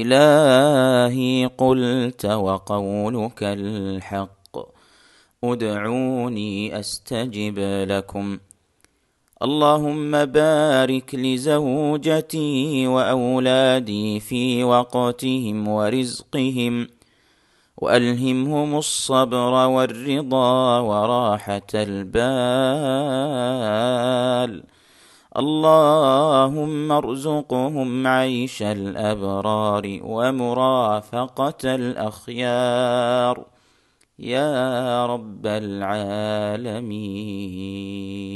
إلهي قلت وقولك الحق ادعوني أستجب لكم اللهم بارك لزوجتي وأولادي في وقتهم ورزقهم وألهمهم الصبر والرضا وراحة البال اللهم ارزقهم عيش الأبرار ومرافقة الأخيار يا رب العالمين